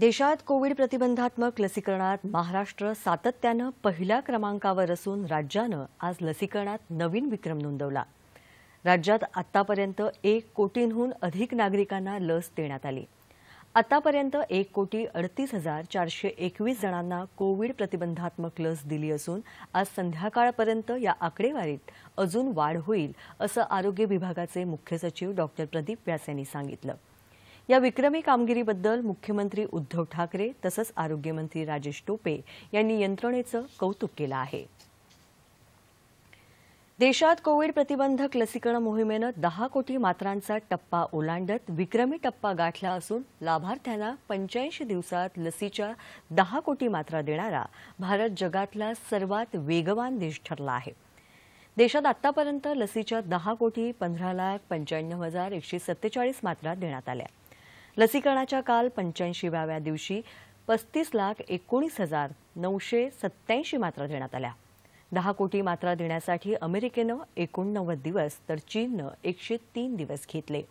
देशात कोविड प्रतिबंधात्मक लसीकरणात महाराष्ट्र सातत्यानं पहिल्या क्रमांकावर असून राज्यानं आज लसीकरणात नवीन विक्रम नोंदवला राज्यात आतापर्यंत एक कोटींहून अधिक नागरिकांना लस देण्यात आली आतापर्यंत एक कोटी अडतीस हजार चारशे एकवीस जणांना कोविड प्रतिबंधात्मक लस दिली असून आज संध्याकाळपर्यंत या आकडेवारीत अजून वाढ होईल असं आरोग्य विभागाचे मुख्य सचिव डॉक्टर प्रदीप व्यास यांनी सांगितलं या विक्रमी कामगिरीबद्दल मुख्यमंत्री उद्धव ठाकरे तसंच आरोग्यमंत्री राजेश टोपे यांनी यंत्रणेचं कौतुक केलं आहे देशात कोविड प्रतिबंधक लसीकरण मोहिमेनं दहा कोटी मात्रांचा टप्पा ओलांडत विक्रमी टप्पा गाठला असून लाभार्थ्यांना पंच्याऐंशी दिवसात लसीच्या दहा कोटी मात्रा देणारा भारत जगातला सर्वात वेगवान देश ठरला आहे देशात आतापर्यंत लसीच्या दहा कोटी पंधरा लाख पंच्याण्णव हजार एकशे सत्तेचाळीस मात्रा देण्यात आल्या लसीकरणाच्या काल पंच्याऐंशीव्याव्या दिवशी पस्तीस लाख एकोणीस हजार नऊशे सत्याऐंशी मात्रा देण्यात आल्या दहा कोटी मात्रा देण्यासाठी अमेरिकेनं एकोणनव्वद दिवस तर चीननं एकशे तीन दिवस घेतले